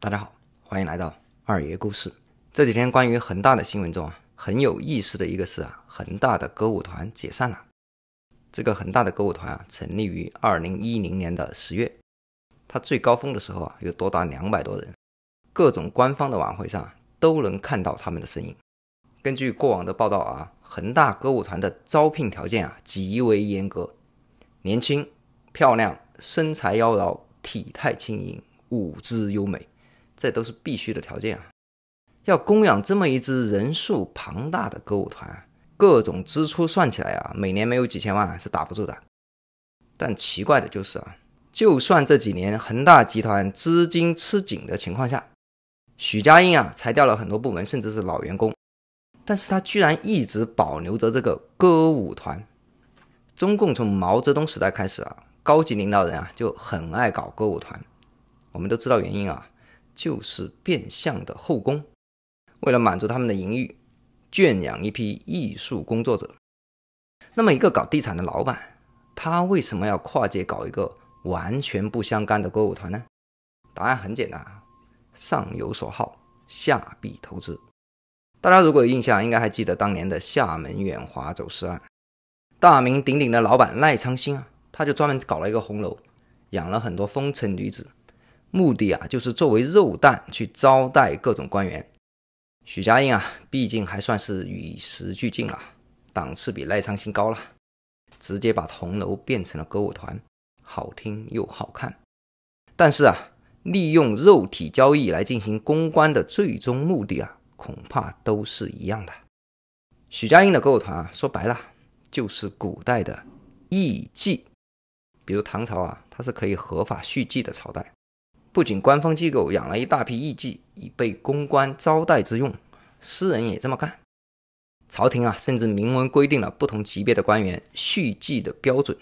大家好，欢迎来到二爷故事。这几天关于恒大的新闻中啊，很有意思的一个是啊，恒大的歌舞团解散了。这个恒大的歌舞团啊，成立于二零一零年的十月，它最高峰的时候啊，有多达两百多人，各种官方的晚会上都能看到他们的身影。根据过往的报道啊，恒大歌舞团的招聘条件啊，极为严格，年轻漂亮。身材妖娆，体态轻盈，舞姿优美，这都是必须的条件啊。要供养这么一支人数庞大的歌舞团，各种支出算起来啊，每年没有几千万是打不住的。但奇怪的就是啊，就算这几年恒大集团资金吃紧的情况下，许家印啊裁掉了很多部门，甚至是老员工，但是他居然一直保留着这个歌舞团。中共从毛泽东时代开始啊。高级领导人啊就很爱搞歌舞团，我们都知道原因啊，就是变相的后宫，为了满足他们的淫欲，圈养一批艺术工作者。那么一个搞地产的老板，他为什么要跨界搞一个完全不相干的歌舞团呢？答案很简单，上有所好，下必投资。大家如果有印象，应该还记得当年的厦门远华走私案，大名鼎鼎的老板赖昌星啊。他就专门搞了一个红楼，养了很多风尘女子，目的啊就是作为肉蛋去招待各种官员。许家印啊，毕竟还算是与时俱进了，档次比赖昌星高了，直接把红楼变成了歌舞团，好听又好看。但是啊，利用肉体交易来进行公关的最终目的啊，恐怕都是一样的。许家印的歌舞团啊，说白了就是古代的艺妓。比如唐朝啊，它是可以合法续妓的朝代，不仅官方机构养了一大批艺妓以备公关招待之用，私人也这么干。朝廷啊，甚至明文规定了不同级别的官员续妓的标准。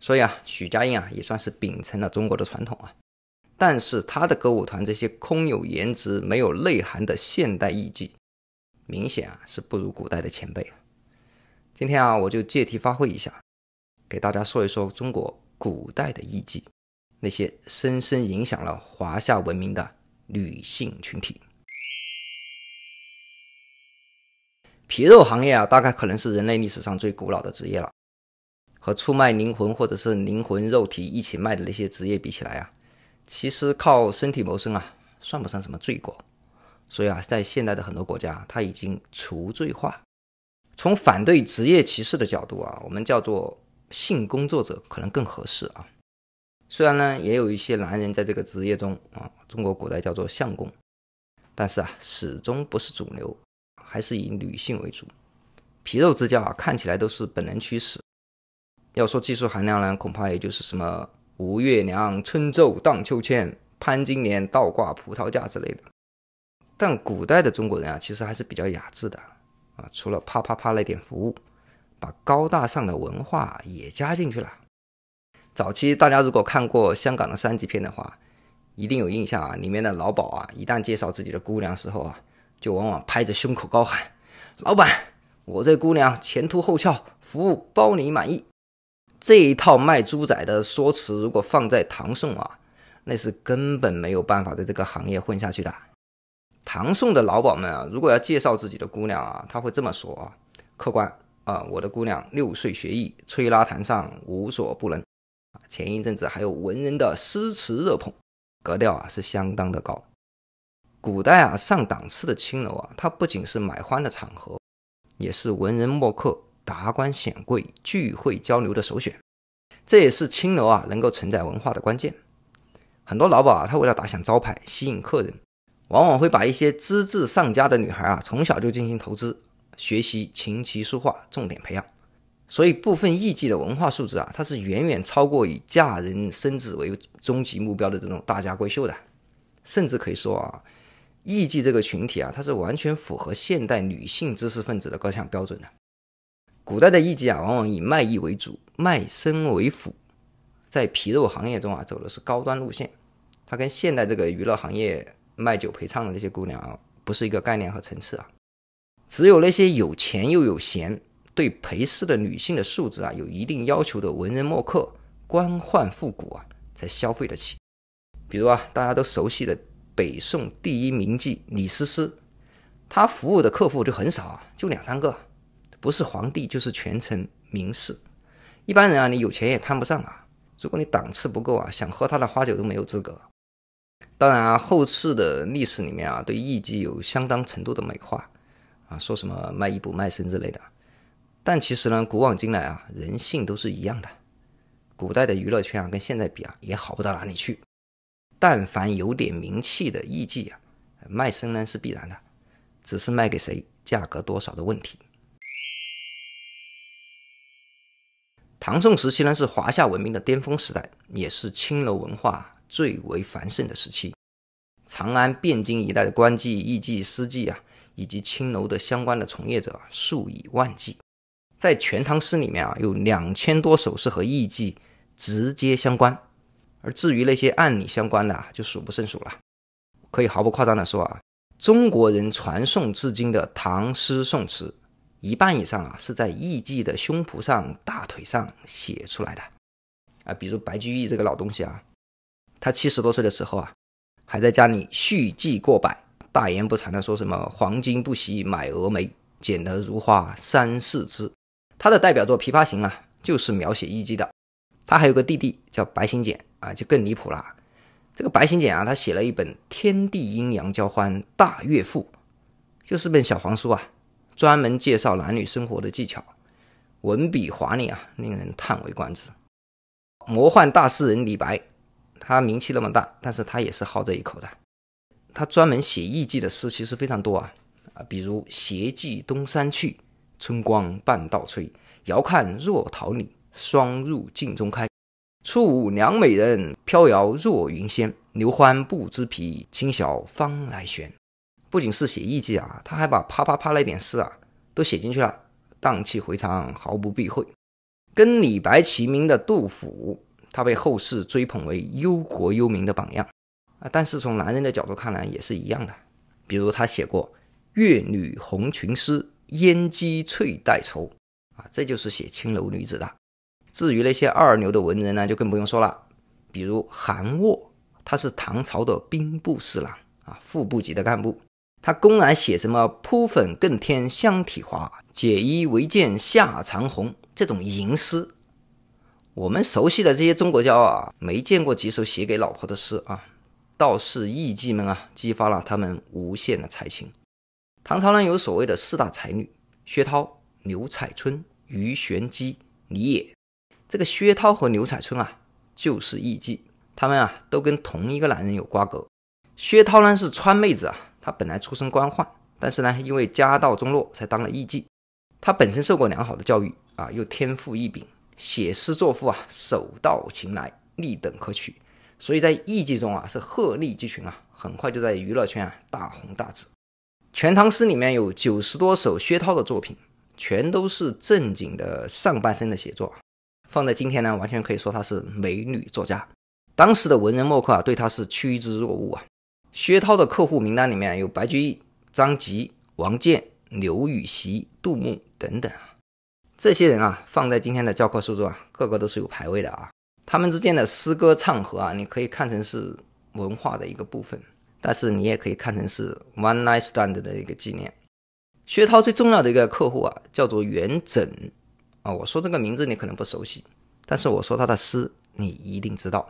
所以啊，许家印啊也算是秉承了中国的传统啊。但是他的歌舞团这些空有颜值没有内涵的现代艺妓，明显啊是不如古代的前辈今天啊，我就借题发挥一下。给大家说一说中国古代的艺妓，那些深深影响了华夏文明的女性群体。皮肉行业啊，大概可能是人类历史上最古老的职业了。和出卖灵魂或者是灵魂肉体一起卖的那些职业比起来啊，其实靠身体谋生啊，算不上什么罪过。所以啊，在现代的很多国家，它已经除罪化。从反对职业歧视的角度啊，我们叫做。性工作者可能更合适啊，虽然呢也有一些男人在这个职业中啊，中国古代叫做相公，但是啊始终不是主流，还是以女性为主。皮肉之交啊，看起来都是本能驱使。要说技术含量呢，恐怕也就是什么吴月娘春昼荡秋千、潘金莲倒挂葡萄架之类的。但古代的中国人啊，其实还是比较雅致的啊，除了啪啪啪那点服务。把高大上的文化也加进去了。早期大家如果看过香港的三级片的话，一定有印象啊。里面的老鸨啊，一旦介绍自己的姑娘时候啊，就往往拍着胸口高喊：“老板，我这姑娘前凸后翘，服务包你满意。”这一套卖猪仔的说辞，如果放在唐宋啊，那是根本没有办法在这个行业混下去的。唐宋的老鸨们啊，如果要介绍自己的姑娘啊，他会这么说啊：客官，啊，我的姑娘六岁学艺，吹拉弹唱无所不能。前一阵子还有文人的诗词热捧，格调啊是相当的高。古代啊，上档次的青楼啊，它不仅是买欢的场合，也是文人墨客、达官显贵聚会交流的首选。这也是青楼啊能够承载文化的关键。很多老板啊，他为了打响招牌、吸引客人，往往会把一些资质上佳的女孩啊，从小就进行投资。学习琴棋书画，重点培养，所以部分艺妓的文化素质啊，它是远远超过以嫁人生子为终极目标的这种大家闺秀的，甚至可以说啊，艺妓这个群体啊，它是完全符合现代女性知识分子的各项标准的。古代的艺妓啊，往往以卖艺为主，卖身为辅，在皮肉行业中啊，走的是高端路线，它跟现代这个娱乐行业卖酒陪唱的那些姑娘啊，不是一个概念和层次啊。只有那些有钱又有闲、对陪侍的女性的素质啊有一定要求的文人墨客、官宦富贾啊，才消费得起。比如啊，大家都熟悉的北宋第一名妓李师师，她服务的客户就很少啊，就两三个，不是皇帝就是权臣名士。一般人啊，你有钱也攀不上啊。如果你档次不够啊，想喝她的花酒都没有资格。当然啊，后世的历史里面啊，对艺妓有相当程度的美化。啊，说什么卖艺不卖身之类的，但其实呢，古往今来啊，人性都是一样的。古代的娱乐圈啊，跟现在比啊，也好不到哪里去。但凡有点名气的艺妓啊，卖身呢是必然的，只是卖给谁、价格多少的问题。唐宋时期呢，是华夏文明的巅峰时代，也是青楼文化最为繁盛的时期。长安、汴京一带的官妓、艺妓、私妓啊。以及青楼的相关的从业者数以万计，在《全唐诗》里面啊，有两千多首是和艺妓直接相关，而至于那些暗里相关的就数不胜数了。可以毫不夸张的说啊，中国人传颂至今的唐诗宋词，一半以上啊是在艺妓的胸脯上、大腿上写出来的啊。比如白居易这个老东西啊，他七十多岁的时候啊，还在家里蓄妓过百。大言不惭的说什么“黄金不惜买蛾眉，剪得如花三四枝”。他的代表作《琵琶行》啊，就是描写艺妓的。他还有个弟弟叫白行简啊，就更离谱了。这个白行简啊，他写了一本《天地阴阳交欢大乐赋》，就是本小黄书啊，专门介绍男女生活的技巧，文笔华丽啊，令人叹为观止。魔幻大诗人李白，他名气那么大，但是他也是好这一口的。他专门写艺记的诗其实非常多啊啊，比如斜寄东山去，春光半道吹。遥看若桃李，双入镜中开。初舞良美人，飘摇若云仙。牛欢不知疲，清晓方来旋。不仅是写艺记啊，他还把啪啪啪那点事啊都写进去了，荡气回肠，毫不避讳。跟李白齐名的杜甫，他被后世追捧为忧国忧民的榜样。啊，但是从男人的角度看来也是一样的，比如他写过“越女红裙湿，烟肌翠黛愁”，啊，这就是写青楼女子的。至于那些二流的文人呢，就更不用说了，比如韩沃，他是唐朝的兵部侍郎，啊，副部级的干部，他公然写什么“扑粉更添香体滑，解衣唯见下长虹”这种吟诗。我们熟悉的这些中国骄傲啊，没见过几首写给老婆的诗啊。道士艺妓们啊，激发了他们无限的才情。唐朝呢，有所谓的四大才女：薛涛、刘彩春、鱼玄机、李野。这个薛涛和刘彩春啊，就是艺妓，他们啊，都跟同一个男人有瓜葛。薛涛呢，是川妹子啊，她本来出身官宦，但是呢，因为家道中落，才当了艺妓。她本身受过良好的教育啊，又天赋异禀，写诗作赋啊，手到擒来，立等可取。所以在艺伎中啊，是鹤立鸡群啊，很快就在娱乐圈啊大红大紫。《全唐诗》里面有九十多首薛涛的作品，全都是正经的上半身的写作。放在今天呢，完全可以说她是美女作家。当时的文人墨客啊，对她是趋之若鹜啊。薛涛的客户名单里面有白居易、张籍、王建、刘禹锡、杜牧等等啊。这些人啊，放在今天的教科书中啊，个个都是有排位的啊。他们之间的诗歌唱和啊，你可以看成是文化的一个部分，但是你也可以看成是 one night stand 的一个纪念。薛涛最重要的一个客户啊，叫做元稹啊。我说这个名字你可能不熟悉，但是我说他的诗，你一定知道。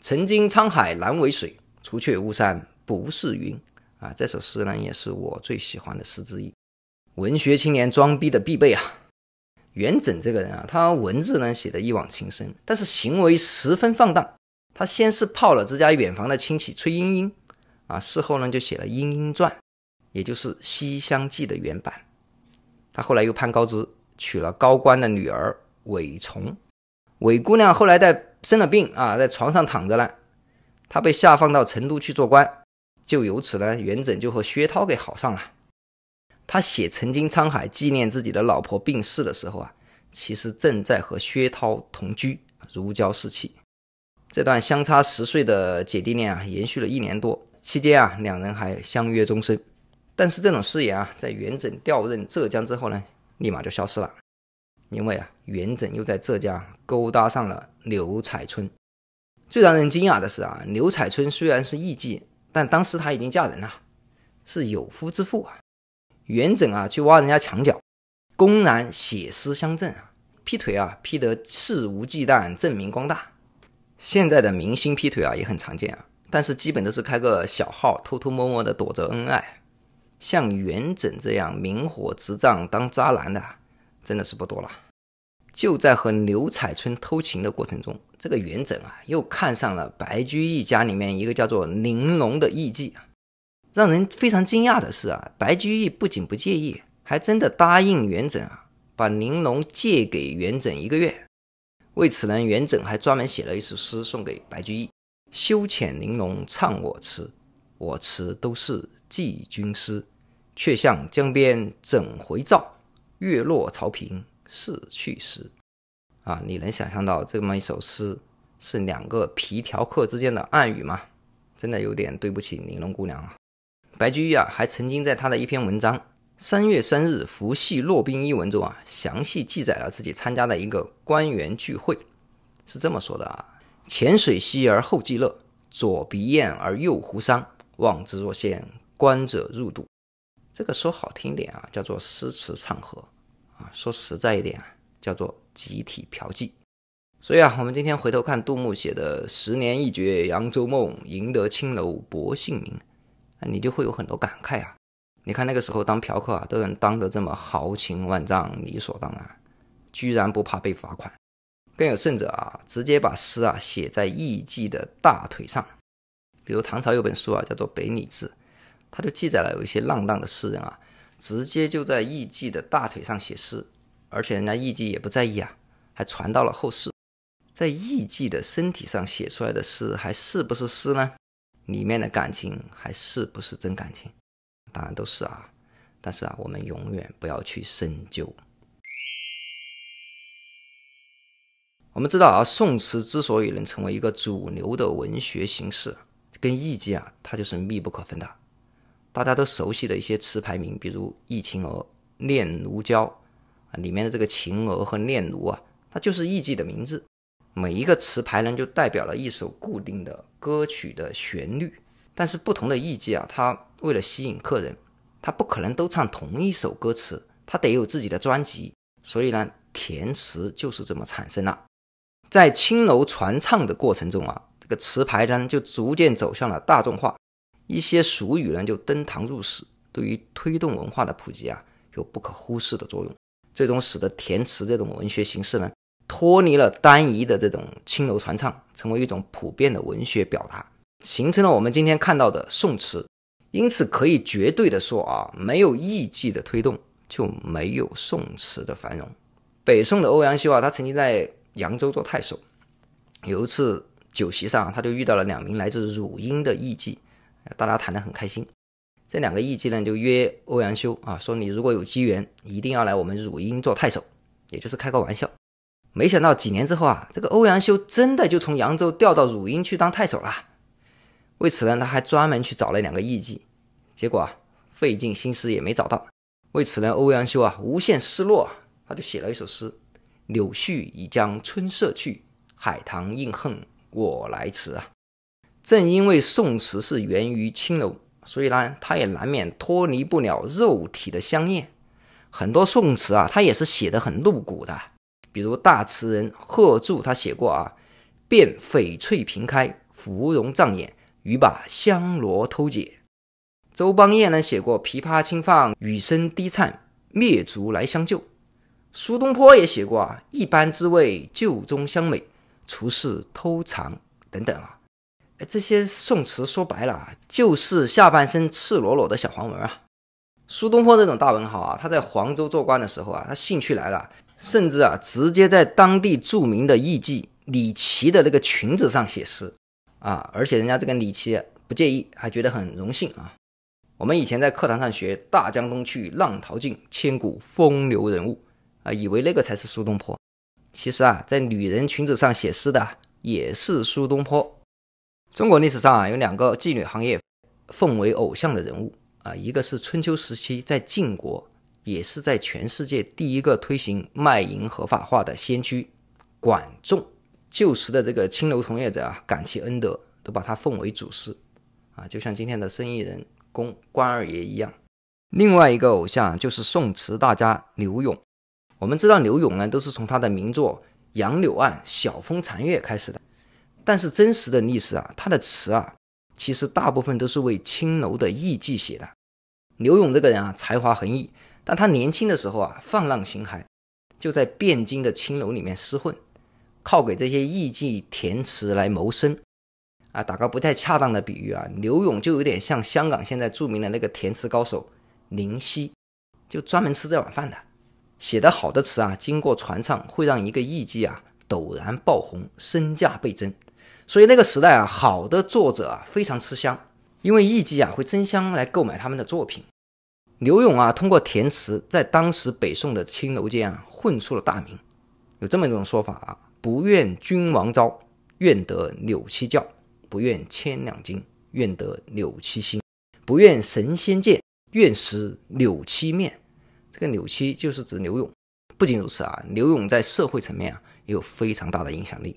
曾经沧海难为水，除却巫山不是云。啊，这首诗呢也是我最喜欢的诗之一，文学青年装逼的必备啊。元稹这个人啊，他文字呢写得一往情深，但是行为十分放荡。他先是泡了自家远房的亲戚崔莺莺，啊，事后呢就写了《莺莺传》，也就是《西厢记》的原版。他后来又攀高枝，娶了高官的女儿韦崇。韦姑娘后来在生了病啊，在床上躺着呢，她被下放到成都去做官，就由此呢，元稹就和薛涛给好上了。他写《曾经沧海》纪念自己的老婆病逝的时候啊，其实正在和薛涛同居，如胶似漆。这段相差十岁的姐弟恋啊，延续了一年多。期间啊，两人还相约终身。但是这种誓言啊，在元稹调任浙江之后呢，立马就消失了。因为啊，元稹又在浙江勾搭上了刘彩春。最让人惊讶的是啊，刘彩春虽然是艺妓，但当时她已经嫁人了，是有夫之妇啊。元稹啊，去挖人家墙角，公然写诗相赠啊，劈腿啊劈得肆无忌惮，证明光大。现在的明星劈腿啊也很常见啊，但是基本都是开个小号，偷偷摸摸的躲着恩爱。像元稹这样明火执仗当渣男的，真的是不多了。就在和刘彩春偷情的过程中，这个元稹啊，又看上了白居易家里面一个叫做玲珑的艺妓。让人非常惊讶的是啊，白居易不仅不介意，还真的答应元稹啊，把玲珑借给元稹一个月。为此呢，元稹还专门写了一首诗送给白居易：“修浅玲珑唱我词，我词都是寄君诗。却向江边整回照，月落潮平逝去时。”啊，你能想象到这么一首诗是两个皮条客之间的暗语吗？真的有点对不起玲珑姑娘啊。白居易啊，还曾经在他的一篇文章《三月三日伏系洛滨》一文中啊，详细记载了自己参加的一个官员聚会，是这么说的啊：“前水嬉而后妓乐，左鼻咽而右湖觞，望之若仙，观者入肚。”这个说好听点啊，叫做诗词唱和啊；说实在一点啊，叫做集体嫖妓。所以啊，我们今天回头看杜牧写的“十年一觉扬州梦，赢得青楼薄幸名”。你就会有很多感慨啊！你看那个时候当嫖客啊都能当得这么豪情万丈，理所当然，居然不怕被罚款。更有甚者啊，直接把诗啊写在艺妓的大腿上。比如唐朝有本书啊叫做《北礼志》，它就记载了有一些浪荡的诗人啊，直接就在艺妓的大腿上写诗，而且人家艺妓也不在意啊，还传到了后世。在艺妓的身体上写出来的诗还是不是诗呢？里面的感情还是不是真感情？当然都是啊，但是啊，我们永远不要去深究。我们知道啊，宋词之所以能成为一个主流的文学形式，跟艺妓啊，它就是密不可分的。大家都熟悉的一些词牌名，比如《忆秦娥》《念奴娇》啊，里面的这个“秦娥”和“念奴”啊，它就是艺妓的名字。每一个词牌呢，就代表了一首固定的歌曲的旋律，但是不同的艺伎啊，他为了吸引客人，他不可能都唱同一首歌词，他得有自己的专辑，所以呢，填词就是这么产生了。在青楼传唱的过程中啊，这个词牌呢就逐渐走向了大众化，一些俗语呢就登堂入室，对于推动文化的普及啊，有不可忽视的作用，最终使得填词这种文学形式呢。脱离了单一的这种青楼传唱，成为一种普遍的文学表达，形成了我们今天看到的宋词。因此，可以绝对的说啊，没有艺伎的推动，就没有宋词的繁荣。北宋的欧阳修啊，他曾经在扬州做太守，有一次酒席上，他就遇到了两名来自汝阴的艺伎，大家谈得很开心。这两个艺伎呢，就约欧阳修啊，说你如果有机缘，一定要来我们汝阴做太守，也就是开个玩笑。没想到几年之后啊，这个欧阳修真的就从扬州调到汝阴去当太守了。为此呢，他还专门去找了两个艺妓，结果啊，费尽心思也没找到。为此呢，欧阳修啊，无限失落他就写了一首诗：“柳絮已将春色去，海棠应恨我来迟啊。”正因为宋词是源于青楼，所以呢，他也难免脱离不了肉体的香艳。很多宋词啊，他也是写的很露骨的。比如大词人贺铸，他写过啊，“遍翡翠屏开，芙蓉帐掩，欲把香罗偷解。”周邦彦呢写过“琵琶轻放，雨声低颤，灭烛来相救。”苏东坡也写过啊，“一般滋味，旧中香美，除事偷尝。”等等啊，这些宋词说白了就是下半身赤裸裸的小黄文啊。苏东坡这种大文豪啊，他在黄州做官的时候啊，他兴趣来了。甚至啊，直接在当地著名的艺妓李琦的那个裙子上写诗，啊，而且人家这个李琦不介意，还觉得很荣幸啊。我们以前在课堂上学“大江东去，浪淘尽，千古风流人物”啊，以为那个才是苏东坡。其实啊，在女人裙子上写诗的也是苏东坡。中国历史上啊，有两个妓女行业奉为偶像的人物啊，一个是春秋时期在晋国。也是在全世界第一个推行卖淫合法化的先驱，管仲，旧时的这个青楼从业者啊，感其恩德，都把他奉为主师，啊，就像今天的生意人公关二爷一样。另外一个偶像就是宋词大家柳永，我们知道柳永呢，都是从他的名作《杨柳岸晓风残月》开始的，但是真实的历史啊，他的词啊，其实大部分都是为青楼的艺妓写的。柳永这个人啊，才华横溢。但他年轻的时候啊，放浪形骸，就在汴京的青楼里面厮混，靠给这些艺妓填词来谋生。啊，打个不太恰当的比喻啊，刘勇就有点像香港现在著名的那个填词高手林夕，就专门吃这碗饭的。写的好的词啊，经过传唱，会让一个艺妓啊陡然爆红，身价倍增。所以那个时代啊，好的作者啊非常吃香，因为艺妓啊会争相来购买他们的作品。柳永啊，通过填词，在当时北宋的青楼间啊，混出了大名。有这么一种说法啊：不愿君王招，愿得柳七教；不愿千两金，愿得柳七心；不愿神仙见，愿识柳七面。这个柳七就是指柳永。不仅如此啊，柳永在社会层面啊，也有非常大的影响力。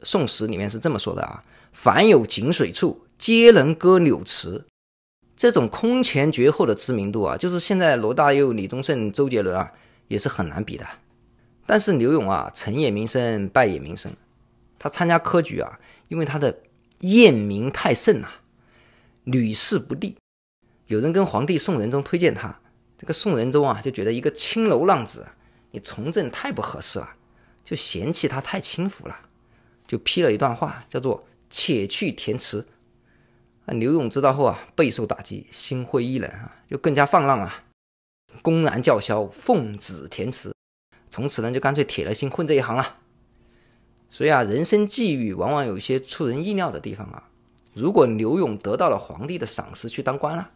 《宋史》里面是这么说的啊：凡有井水处，皆能歌柳词。这种空前绝后的知名度啊，就是现在罗大佑、李宗盛、周杰伦啊，也是很难比的。但是刘勇啊，成也名声，败也名声。他参加科举啊，因为他的艳名太盛啊，屡试不第。有人跟皇帝宋仁宗推荐他，这个宋仁宗啊就觉得一个青楼浪子，你从政太不合适了，就嫌弃他太轻浮了，就批了一段话，叫做“且去填词”。刘勇知道后啊，备受打击，心灰意冷啊，就更加放浪啊，公然叫嚣，奉旨填词。从此呢，就干脆铁了心混这一行了。所以啊，人生际遇往往有一些出人意料的地方啊。如果刘勇得到了皇帝的赏识去当官了，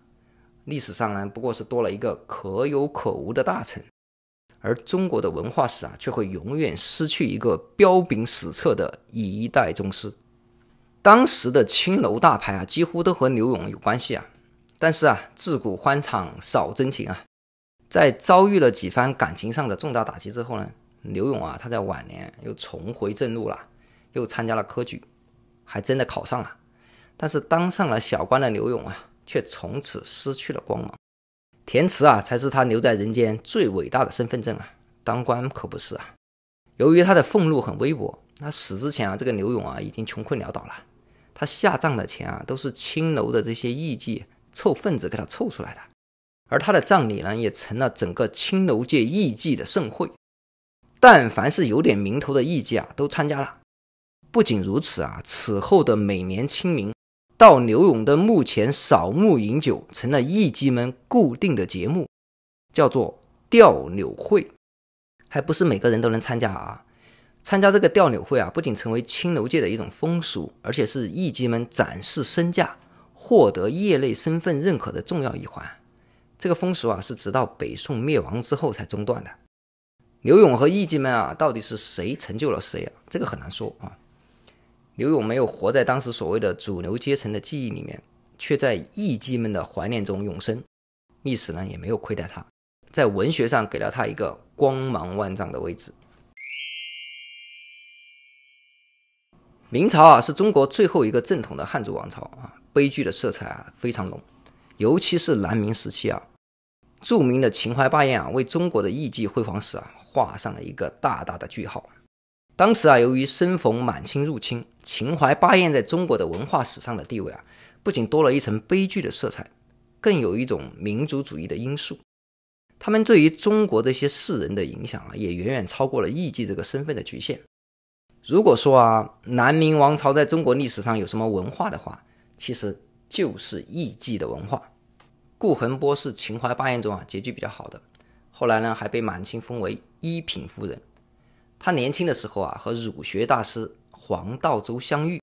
历史上呢，不过是多了一个可有可无的大臣，而中国的文化史啊，却会永远失去一个彪炳史册的一代宗师。当时的青楼大牌啊，几乎都和柳永有关系啊。但是啊，自古欢场少真情啊。在遭遇了几番感情上的重大打击之后呢，柳永啊，他在晚年又重回正路了，又参加了科举，还真的考上了。但是当上了小官的柳永啊，却从此失去了光芒。填词啊，才是他留在人间最伟大的身份证啊。当官可不是啊。由于他的俸禄很微薄，他死之前啊，这个柳永啊，已经穷困潦倒了。他下葬的钱啊，都是青楼的这些艺妓凑份子给他凑出来的，而他的葬礼呢，也成了整个青楼界艺妓的盛会。但凡是有点名头的艺妓啊，都参加了。不仅如此啊，此后的每年清明，到柳永的墓前扫墓饮酒，成了艺妓们固定的节目，叫做“吊柳会”。还不是每个人都能参加啊。参加这个吊柳会啊，不仅成为青楼界的一种风俗，而且是艺妓们展示身价、获得业内身份认可的重要一环。这个风俗啊，是直到北宋灭亡之后才中断的。柳永和艺妓们啊，到底是谁成就了谁啊？这个很难说啊。柳永没有活在当时所谓的主流阶层的记忆里面，却在艺妓们的怀念中永生。历史呢，也没有亏待他，在文学上给了他一个光芒万丈的位置。明朝啊，是中国最后一个正统的汉族王朝啊，悲剧的色彩啊非常浓，尤其是南明时期啊，著名的秦淮八艳啊，为中国的艺伎辉煌史啊画上了一个大大的句号。当时啊，由于身逢满清入侵，秦淮八艳在中国的文化史上的地位啊，不仅多了一层悲剧的色彩，更有一种民族主义的因素。他们对于中国这些世人的影响啊，也远远超过了艺伎这个身份的局限。如果说啊，南明王朝在中国历史上有什么文化的话，其实就是艺妓的文化。顾恒波是秦淮八艳中啊结局比较好的，后来呢还被满清封为一品夫人。他年轻的时候啊，和儒学大师黄道周相遇。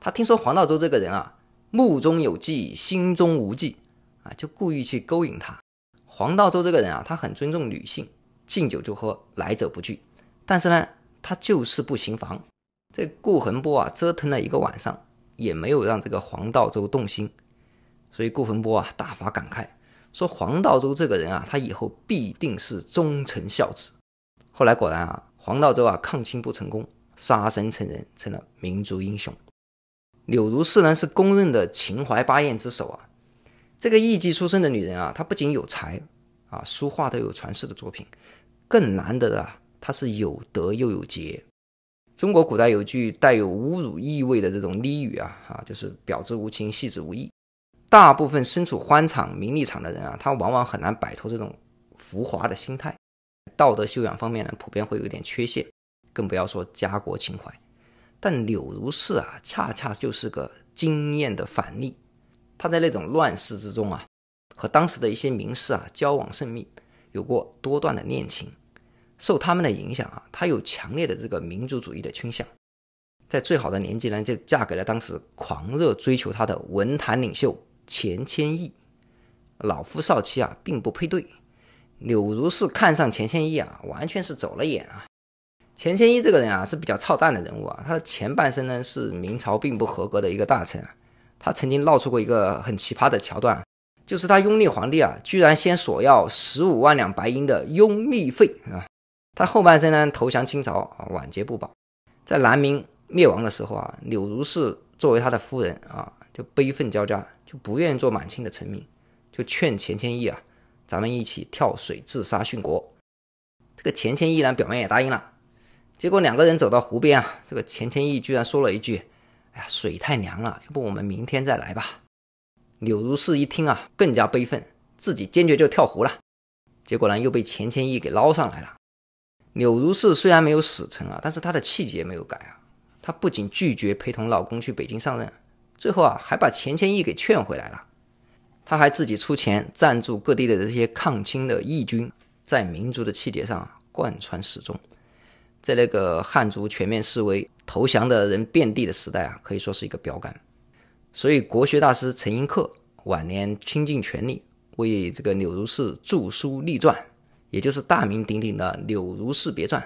他听说黄道周这个人啊，目中有计，心中无计啊，就故意去勾引他。黄道周这个人啊，他很尊重女性，敬酒就喝，来者不拒。但是呢。他就是不行房。这顾恒波啊折腾了一个晚上，也没有让这个黄道周动心。所以顾恒波啊大发感慨，说黄道周这个人啊，他以后必定是忠臣孝子。后来果然啊，黄道周啊抗清不成功，杀身成仁，成了民族英雄。柳如是呢是公认的秦淮八艳之首啊，这个艺妓出身的女人啊，她不仅有才啊，书画都有传世的作品，更难得的。啊、他是有德又有节。中国古代有句带有侮辱意味的这种俚语啊，啊，就是“表之无情，戏子无义”。大部分身处欢场、名利场的人啊，他往往很难摆脱这种浮华的心态，道德修养方面呢，普遍会有点缺陷，更不要说家国情怀。但柳如是啊，恰恰就是个惊艳的反例。他在那种乱世之中啊，和当时的一些名士啊交往甚密，有过多段的恋情。受他们的影响啊，他有强烈的这个民族主义的倾向，在最好的年纪呢，就嫁给了当时狂热追求她的文坛领袖钱谦益。老夫少妻啊，并不配对。柳如是看上钱谦益啊，完全是走了眼啊。钱谦益这个人啊，是比较操蛋的人物啊。他的前半生呢，是明朝并不合格的一个大臣。他曾经闹出过一个很奇葩的桥段，就是他拥立皇帝啊，居然先索要十五万两白银的拥立费啊。他后半生呢，投降清朝，晚节不保。在南明灭亡的时候啊，柳如是作为他的夫人啊，就悲愤交加，就不愿做满清的臣民，就劝钱谦益啊，咱们一起跳水自杀殉国。这个钱谦益呢，表面也答应了，结果两个人走到湖边啊，这个钱谦益居然说了一句：“哎呀，水太凉了，要不我们明天再来吧。”柳如是一听啊，更加悲愤，自己坚决就跳湖了。结果呢，又被钱谦益给捞上来了。柳如是虽然没有死成啊，但是她的气节没有改啊。她不仅拒绝陪同老公去北京上任，最后啊还把钱谦益给劝回来了。她还自己出钱赞助各地的这些抗清的义军，在民族的气节上贯穿始终。在那个汉族全面示威、投降的人遍地的时代啊，可以说是一个标杆。所以国学大师陈寅恪晚年倾尽全力为这个柳如是著书立传。也就是大名鼎鼎的《柳如是别传》，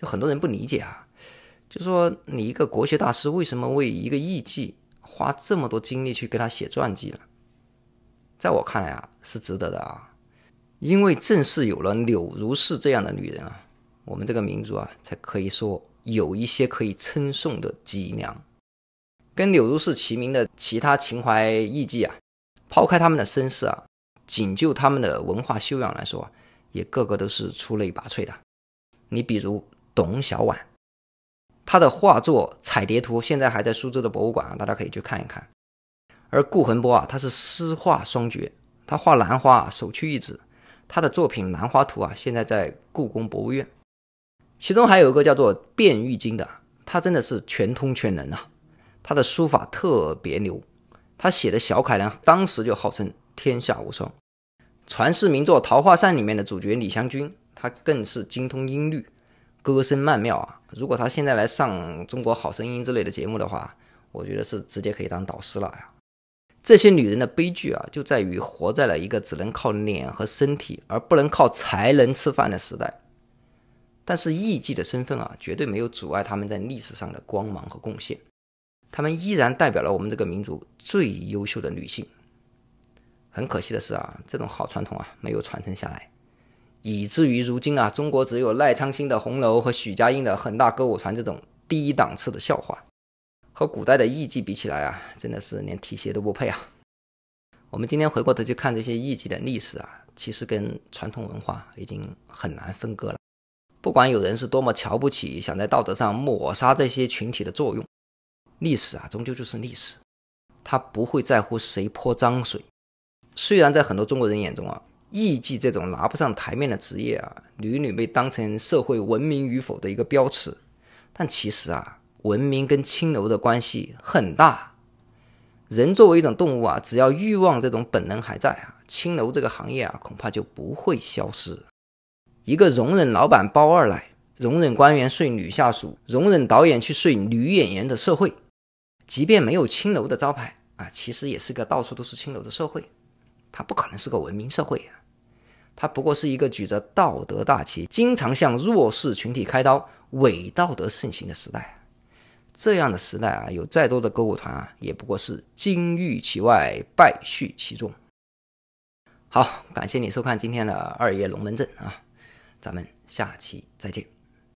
就很多人不理解啊，就说你一个国学大师，为什么为一个艺妓花这么多精力去给她写传记了？在我看来啊，是值得的啊，因为正是有了柳如是这样的女人啊，我们这个民族啊，才可以说有一些可以称颂的脊梁。跟柳如是齐名的其他秦淮艺妓啊，抛开他们的身世啊，仅就他们的文化修养来说啊。也个个都是出类拔萃的。你比如董小宛，他的画作《彩蝶图》现在还在苏州的博物馆，大家可以去看一看。而顾恒波啊，他是诗画双绝，他画兰花首屈一指，他的作品《兰花图》啊，现在在故宫博物院。其中还有一个叫做卞玉京的，他真的是全通全能啊，他的书法特别牛，他写的小楷呢，当时就号称天下无双。传世名作《桃花扇》里面的主角李香君，她更是精通音律，歌声曼妙啊！如果她现在来上《中国好声音》之类的节目的话，我觉得是直接可以当导师了呀！这些女人的悲剧啊，就在于活在了一个只能靠脸和身体而不能靠才能吃饭的时代。但是，艺妓的身份啊，绝对没有阻碍她们在历史上的光芒和贡献。她们依然代表了我们这个民族最优秀的女性。很可惜的是啊，这种好传统啊没有传承下来，以至于如今啊，中国只有赖昌星的红楼和许家印的恒大歌舞团这种低档次的笑话，和古代的艺妓比起来啊，真的是连提鞋都不配啊。我们今天回过头去看这些艺妓的历史啊，其实跟传统文化已经很难分割了。不管有人是多么瞧不起，想在道德上抹杀这些群体的作用，历史啊终究就是历史，他不会在乎谁泼脏水。虽然在很多中国人眼中啊，艺伎这种拿不上台面的职业啊，屡屡被当成社会文明与否的一个标尺，但其实啊，文明跟青楼的关系很大。人作为一种动物啊，只要欲望这种本能还在啊，青楼这个行业啊，恐怕就不会消失。一个容忍老板包二奶、容忍官员睡女下属、容忍导演去睡女演员的社会，即便没有青楼的招牌啊，其实也是个到处都是青楼的社会。它不可能是个文明社会啊，它不过是一个举着道德大旗，经常向弱势群体开刀、伪道德盛行的时代。这样的时代啊，有再多的歌舞团啊，也不过是金玉其外，败絮其中。好，感谢你收看今天的二爷龙门阵啊，咱们下期再见。